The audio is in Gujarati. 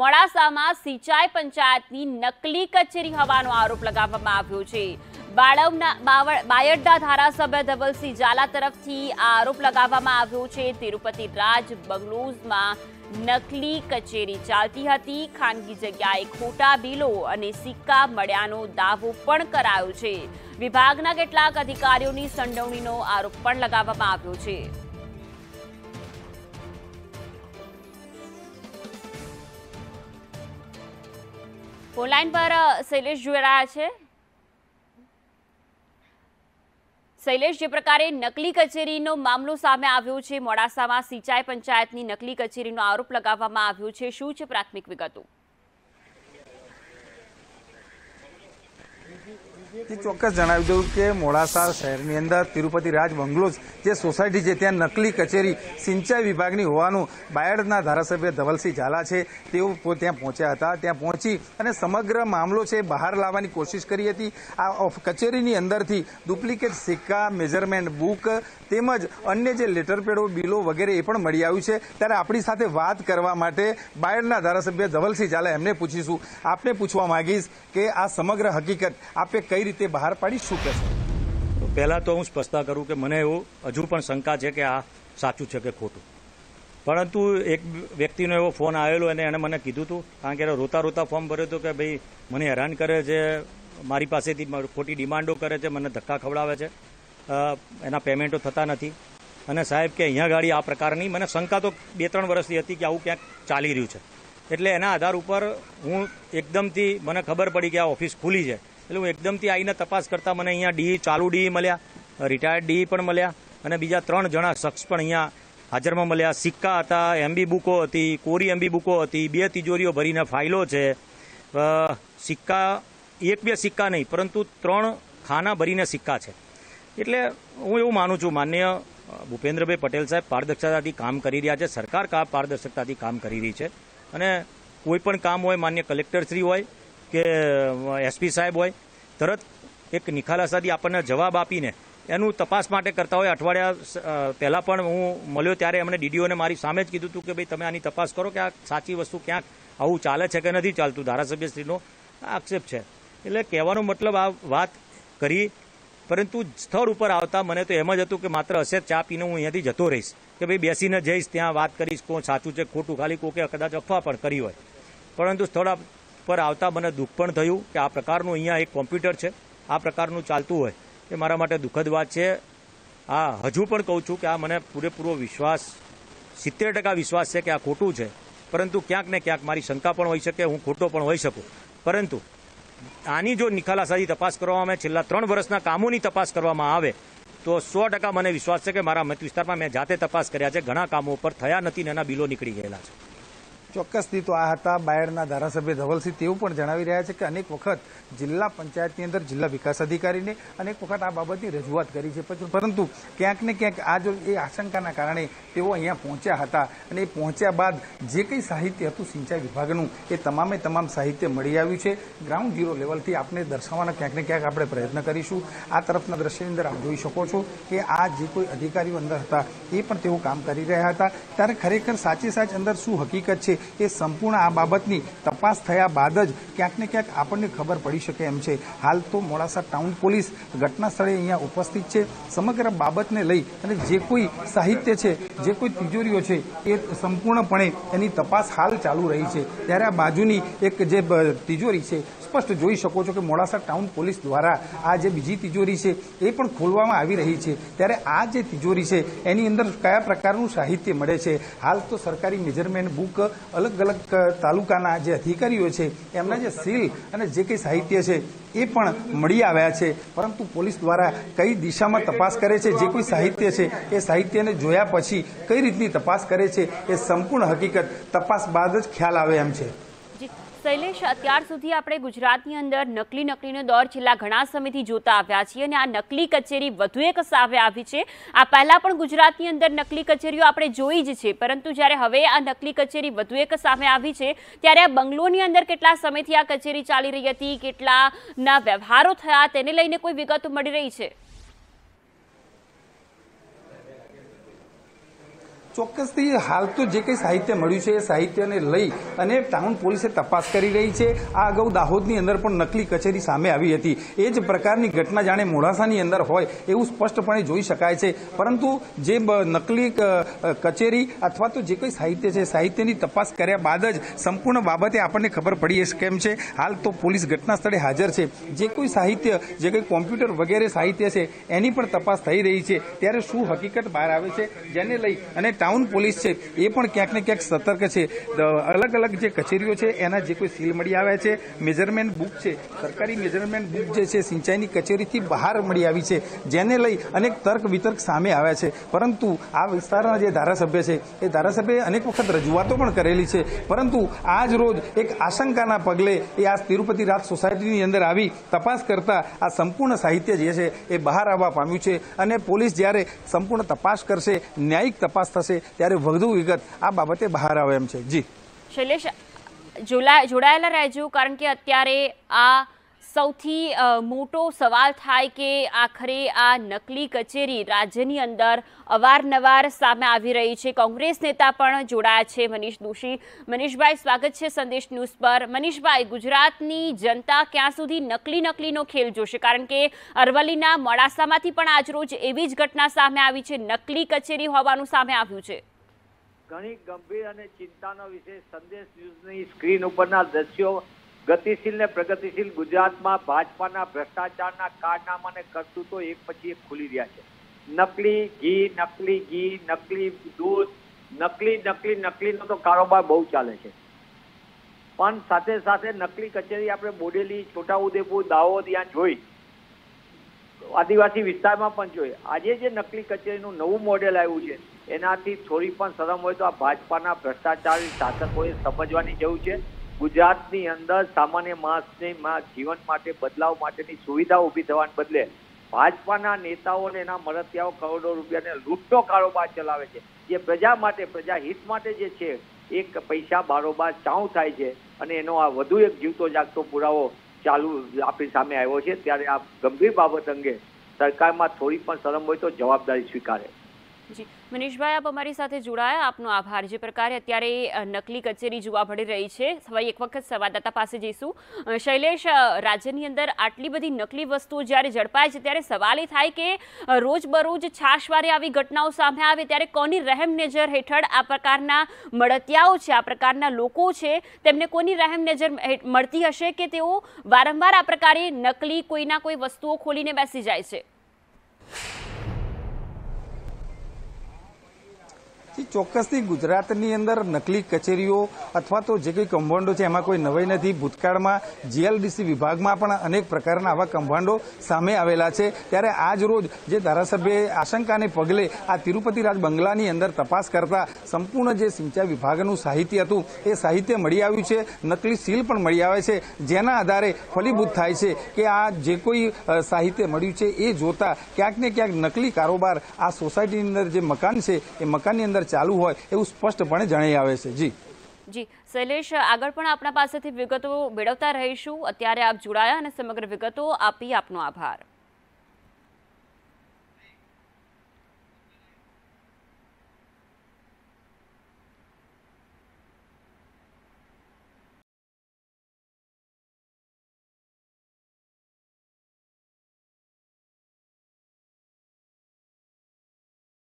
મોડાસામાં સિંચાઈ પંચાયતની નકલી કચેરી હોવાનો આરોપ લગાવવામાં આવ્યો છે બાળવના બાયડના ધારાસભ્ય ધવલસિંહ ઝાલા તરફથી આ આરોપ લગાવવામાં આવ્યો છે તિરુપતિ રાજ બંગલોઝમાં નકલી કચેરી ચાલતી હતી ખાનગી જગ્યાએ ખોટા બિલો અને સિક્કા મળ્યાનો દાવો પણ કરાયો છે વિભાગના કેટલાક અધિકારીઓની સંડવણીનો આરોપ પણ લગાવવામાં આવ્યો છે ફોનલાઈન પર શૈલેષ જોડાયા છે શૈલેષ જે પ્રકારે નકલી કચેરીનો મામલો સામે આવ્યો છે મોડાસામાં સિંચાઈ પંચાયતની નકલી કચેરીનો આરોપ લગાવવામાં આવ્યો છે શું છે પ્રાથમિક વિગતો એ ચોક્કસ જણાવી દઉં કે મોડાસા શહેરની અંદર તિરુપતિ રાજ બંગલોઝ જે સોસાયટી છે ત્યાં નકલી કચેરી સિંચાઈ વિભાગની હોવાનું બાયડના ધારાસભ્ય ધવલસિંહ ઝાલા છે તેઓ ત્યાં પહોંચ્યા હતા ત્યાં પહોંચી અને સમગ્ર મામલો છે બહાર લાવવાની કોશિશ કરી હતી આ કચેરીની અંદરથી ડુપ્લિકેટ સિક્કા મેઝરમેન્ટ બુક તેમજ અન્ય જે લેટરપેડો બિલો વગેરે એ પણ મળી આવ્યું છે ત્યારે આપણી સાથે વાત કરવા માટે બાયડના ધારાસભ્ય ધવલસિંહ ઝાલા એમને પૂછીશું આપને પૂછવા માંગીશ કે આ સમગ્ર હકીકત આપે કઈ રીતે બહાર પાડી શું કહેશો પહેલાં તો હું સ્પષ્ટતા કરું કે મને એવું હજુ પણ શંકા છે કે આ સાચું છે કે ખોટું પરંતુ એક વ્યક્તિનો એવો ફોન આવેલો અને એણે મને કીધું હતું કારણ કે એને રોતા રોતા ફોર્મ ભર્યો હતું કે ભાઈ મને હેરાન કરે છે મારી પાસેથી ખોટી ડિમાન્ડો કરે છે મને ધક્કા ખવડાવે છે એના પેમેન્ટો થતા નથી અને સાહેબ કે અહીંયા ગાડી આ પ્રકારની મને શંકા તો બે ત્રણ વર્ષથી હતી કે આવું ક્યાંક ચાલી રહ્યું છે એટલે એના આધાર ઉપર હું એકદમથી મને ખબર પડી કે આ ઓફિસ ખુલી છે એટલે હું એકદમથી આવીને તપાસ કરતા મને અહીંયા ડીઈ ચાલુ ડીઈ મળ્યા રિટાયર્ડ ડીઈ પણ મળ્યા અને બીજા ત્રણ જણા શખ્સ પણ અહીંયા હાજરમાં મળ્યા સિક્કા હતા એમબી બુકો હતી કોરી એમબી બુકો હતી બે તિજોરીઓ ભરીને ફાઇલો છે સિક્કા એક બે સિક્કા નહીં પરંતુ ત્રણ ખાના ભરીને સિક્કા છે એટલે હું એવું માનું છું માન્ય ભૂપેન્દ્રભાઈ પટેલ સાહેબ પારદર્શકતાથી કામ કરી રહ્યા છે સરકાર કા પારદર્શકતાથી કામ કરી રહી છે અને કોઈ પણ કામ હોય માન્ય કલેક્ટરશ્રી હોય કે એસપી સાહેબ હોય તરત એક નિખાલસાથી આપણને જવાબ આપીને એનું તપાસ માટે કરતા હોય અઠવાડિયા પહેલાં પણ હું મળ્યો ત્યારે એમણે ડીડીઓને મારી સામે જ કીધું હતું કે ભાઈ તમે આની તપાસ કરો કે આ સાચી વસ્તુ ક્યાંક આવું ચાલે છે કે નથી ચાલતું ધારાસભ્યશ્રીનો આક્ષેપ છે એટલે કહેવાનો મતલબ આ વાત કરી પરંતુ સ્થળ ઉપર આવતા મને તો એમ જ હતું કે માત્ર હશે ચા પીને હું અહીંયાથી જતો રહીશ કે ભાઈ બેસીને જઈશ ત્યાં વાત કરીશ કોણ સાચું છે ખોટું ખાલી કોકે કદાચ અફવા પણ કરી હોય પરંતુ સ્થળ ઉપર આવતા મને દુઃખ પણ થયું કે આ પ્રકારનું અહીંયા એક કોમ્પ્યુટર છે આ પ્રકારનું ચાલતું હોય એ મારા માટે દુઃખદ વાત છે આ હજુ પણ કહું છું કે આ મને પૂરેપૂરો વિશ્વાસ સિત્તેર ટકા વિશ્વાસ છે કે આ ખોટું છે પરંતુ ક્યાંક ને ક્યાંક મારી શંકા પણ હોઈ શકે હું ખોટો પણ હોઈ શકું પરંતુ આની જો નિખાલાસાથી તપાસ કરવામાં છેલ્લા ત્રણ વર્ષના કામોની તપાસ કરવામાં આવે તો સો ટકા મને વિશ્વાસ છે કે મારા મત વિસ્તારમાં મેં જાતે તપાસ કર્યા છે ઘણા કામો પર થયા નથી ને એના બિલો નીકળી ગયેલા છે ચોક્કસથી તો આ હતા બાયડના ધારાસભ્ય ધવલસિંહ તેવું પણ જણાવી રહ્યા છે કે અનેક વખત જિલ્લા પંચાયતની અંદર જિલ્લા વિકાસ અધિકારીને અનેક વખત આ બાબતની રજૂઆત કરી છે પરંતુ ક્યાંક ને ક્યાંક આ જો એ આશંકાના કારણે તેઓ અહીંયા પહોંચ્યા હતા અને એ પહોંચ્યા બાદ જે કંઈ સાહિત્ય હતું સિંચાઈ વિભાગનું એ તમામે તમામ સાહિત્ય મળી આવ્યું છે ગ્રાઉન્ડ ઝીરો લેવલથી આપણે દર્શાવવાના ક્યાંક ને ક્યાંક આપણે પ્રયત્ન કરીશું આ તરફના દ્રશ્યની અંદર આપ જોઈ શકો છો કે આ જે કોઈ અધિકારીઓ અંદર હતા એ પણ તેઓ કામ કરી રહ્યા હતા ત્યારે ખરેખર સાચે સાચ અંદર શું હકીકત છે એ સંપૂર્ણ આ બાબતની તપાસ થયા બાદ જ ક્યાંક ને ક્યાંક આપણને ખબર પડી શકે એમ છે હાલ તો મોડાસા ટાઉન પોલીસ ઘટના સ્થળે અહીંયા ઉપસ્થિત છે સમગ્ર બાબતને લઈ અને જે કોઈ સાહિત્ય છે જે કોઈ તિજોરીઓ છે એ સંપૂર્ણપણે એની તપાસ હાલ ચાલુ રહી છે ત્યારે આ બાજુની એક જે તિજોરી છે સ્પષ્ટ જોઈ શકો છો કે મોડાસા ટાઉન પોલીસ દ્વારા આ જે બીજી તિજોરી છે એ પણ ખોલવામાં આવી રહી છે ત્યારે આ જે તિજોરી છે એની અંદર કયા પ્રકારનું સાહિત્ય મળે છે હાલ તો સરકારી મેજરમેન્ટ બુક અલગ અલગ તાલુકાના જે અધિકારીઓ છે એમના જે સીલ અને જે કંઈ સાહિત્ય છે એ પણ મળી આવ્યા છે પરંતુ પોલીસ દ્વારા કઈ દિશામાં તપાસ કરે છે જે કોઈ સાહિત્ય છે એ સાહિત્યને જોયા પછી કઈ રીતની તપાસ કરે છે એ સંપૂર્ણ હકીકત તપાસ બાદ જ ખ્યાલ આવે એમ છે શૈલેષ અત્યાર સુધી આપણે ગુજરાતની અંદર નકલી નકલીનો દોર છેલ્લા ઘણા સમયથી જોતા આવ્યા છીએ અને આ નકલી કચેરી વધુ એક સામે આવી છે આ પહેલાં પણ ગુજરાતની અંદર નકલી કચેરીઓ આપણે જોઈ જ છે પરંતુ જ્યારે હવે આ નકલી કચેરી વધુ એક સામે આવી છે ત્યારે આ બંગલોની અંદર કેટલા સમયથી આ કચેરી ચાલી રહી હતી કેટલાના વ્યવહારો થયા તેને લઈને કોઈ વિગતો મળી રહી છે ચોક્કસથી હાલ તો જે કંઈ સાહિત્ય મળ્યું છે એ સાહિત્યને લઈ અને ટાઉન પોલીસે તપાસ કરી રહી છે આ અગાઉ દાહોદની અંદર પણ નકલી કચેરી સામે આવી હતી એ જ પ્રકારની ઘટના જાણે મોડાસાની અંદર હોય એવું સ્પષ્ટપણે જોઈ શકાય છે પરંતુ જે નકલી કચેરી અથવા તો જે કંઈ સાહિત્ય છે સાહિત્યની તપાસ કર્યા બાદ જ સંપૂર્ણ બાબતે આપણને ખબર પડી હશે કેમ છે હાલ તો પોલીસ ઘટના સ્થળે હાજર છે જે કોઈ સાહિત્ય જે કંઈ કોમ્પ્યુટર વગેરે સાહિત્ય છે એની પણ તપાસ થઈ રહી છે ત્યારે શું હકીકત બહાર આવે છે જેને લઈ અને ટાઉન પોલીસ છે એ પણ ક્યાંક ને ક્યાંક સતર્ક છે અલગ અલગ જે કચેરીઓ છે એના જે કોઈ સીલ મળી આવ્યા છે મેજરમેન્ટ બુક છે સરકારી મેજરમેન્ટ બુક જે છે સિંચાઈની કચેરીથી બહાર મળી આવી છે જેને લઈ અનેક તર્ક વિતર્ક સામે આવ્યા છે પરંતુ આ વિસ્તારના જે ધારાસભ્ય છે એ ધારાસભ્યએ અનેક વખત રજૂઆતો પણ કરેલી છે પરંતુ આજ રોજ એક આશંકાના પગલે એ આ તિરુપતિ રાત સોસાયટીની અંદર આવી તપાસ કરતા આ સંપૂર્ણ સાહિત્ય જે છે એ બહાર આવવા પામ્યું છે અને પોલીસ જ્યારે સંપૂર્ણ તપાસ કરશે ન્યાયિક તપાસ થશે ત્યારે વધુ વિગત આ બાબતે બહાર આવે એમ છે જી શૈલેષ જોડાયેલા રહેજો કારણ કે અત્યારે આ સૌથી મોટો સવાલ થાય કે આખરે આ નકલી કચેરી રાજ્યની અંદર અવારનવાર સામે આવી રહી છે કોંગ્રેસ નેતા પણ જોડાયા છે મનીષ દોશી મનીષભાઈ સ્વાગત છે સંદેશ ન્યૂઝ પર મનીષભાઈ ગુજરાતની જનતા ક્યાં સુધી નકલી નકલીનો ખેલ જોશે કારણ કે અરવલ્લીના મોડાસામાંથી પણ આજરોજ એવી જ ઘટના સામે આવી છે નકલી કચેરી હોવાનું સામે આવ્યું છે ઘણી ગંભીર અને ચિંતાનો વિષય સંદેશ ન્યૂઝની સ્ક્રીન ઉપરના દ્રશ્યો ગતિશીલ ને પ્રગતિશીલ ગુજરાતમાં ભાજપાના ભ્રષ્ટાચારના કારનામા અને કરતૂતો એક પછી એક ખુલી રહ્યા છે નકલી ઘી નકલી ઘી નકલી દૂધ નકલી નકલી નકલીનો તો કારોબાર બહુ ચાલે છે પણ સાથે સાથે નકલી કચેરી આપણે બોડેલી છોટાઉદેપુર દાહોદ ત્યાં જોઈ આદિવાસી વિસ્તારમાં પણ જોઈએ આજે જે નકલી કચેરીનું નવું મોડેલ આવ્યું છે એનાથી થોડી પણ શરમ હોય તો આ ભાજપાના ભ્રષ્ટાચારી શાસકોએ સમજવાની જરૂર છે ગુજરાતની અંદર સામાન્ય માણસને જીવન માટે બદલાવ માટેની સુવિધા ઊભી થવાને બદલે ભાજપાના નેતાઓને એના મરતિયાઓ કરોડો રૂપિયાને લૂંટનો કારોબાર ચલાવે છે જે પ્રજા માટે પ્રજા હિત માટે જે છે એક પૈસા બારોબાર ચાઉ થાય છે અને એનો આ વધુ એક જીવતો જાગતો પુરાવો ચાલુ આપણી સામે આવ્યો છે ત્યારે આ ગંભીર બાબત અંગે સરકારમાં થોડી પણ શરમ હોય તો જવાબદારી સ્વીકારે જી મનીષભાઈ આપ અમારી સાથે જોડાયા આપનો આભાર જે પ્રકારે અત્યારે નકલી કચેરી જોવા મળી રહી છે સવાઈ એક વખત સંવાદદાતા પાસે જઈશું શૈલેષ રાજ્યની અંદર આટલી બધી નકલી વસ્તુઓ જ્યારે ઝડપાય છે ત્યારે સવાલ એ થાય કે રોજબરોજ છાશવારે આવી ઘટનાઓ સામે આવે ત્યારે કોની રહેમ નજર હેઠળ આ પ્રકારના મળતિયાઓ છે આ પ્રકારના લોકો છે તેમને કોની રહેમ નજર મળતી હશે કે તેઓ વારંવાર આ પ્રકારે નકલી કોઈના કોઈ વસ્તુઓ ખોલીને બેસી જાય છે એ ચોક્કસથી ગુજરાતની અંદર નકલી કચેરીઓ અથવા તો જે કંઈ કંભાંડો છે એમાં કોઈ નવાઈ નથી ભૂતકાળમાં જીએલડીસી વિભાગમાં પણ અનેક પ્રકારના આવા કંભાંડો સામે આવેલા છે ત્યારે આજ રોજ જે ધારાસભ્યએ આશંકાને પગલે આ તિરુપતિ રાજ બંગલાની અંદર તપાસ કરતા સંપૂર્ણ જે સિંચાઈ વિભાગનું સાહિત્ય હતું એ સાહિત્ય મળી આવ્યું છે નકલી સીલ પણ મળી આવે છે જેના આધારે ફલીભૂત થાય છે કે આ જે કોઈ સાહિત્ય મળ્યું છે એ જોતા ક્યાંક ને ક્યાંક નકલી કારોબાર આ સોસાયટીની અંદર જે મકાન છે એ મકાનની અંદર ચાલુ હોય એવું સ્પષ્ટપણે જણાઈ આવે છે જી જી શૈલેષ આગળ પણ આપણા પાસેથી વિગતો મેળવતા રહીશું અત્યારે આપ જોડાયા અને સમગ્ર વિગતો આપી આપનો આભાર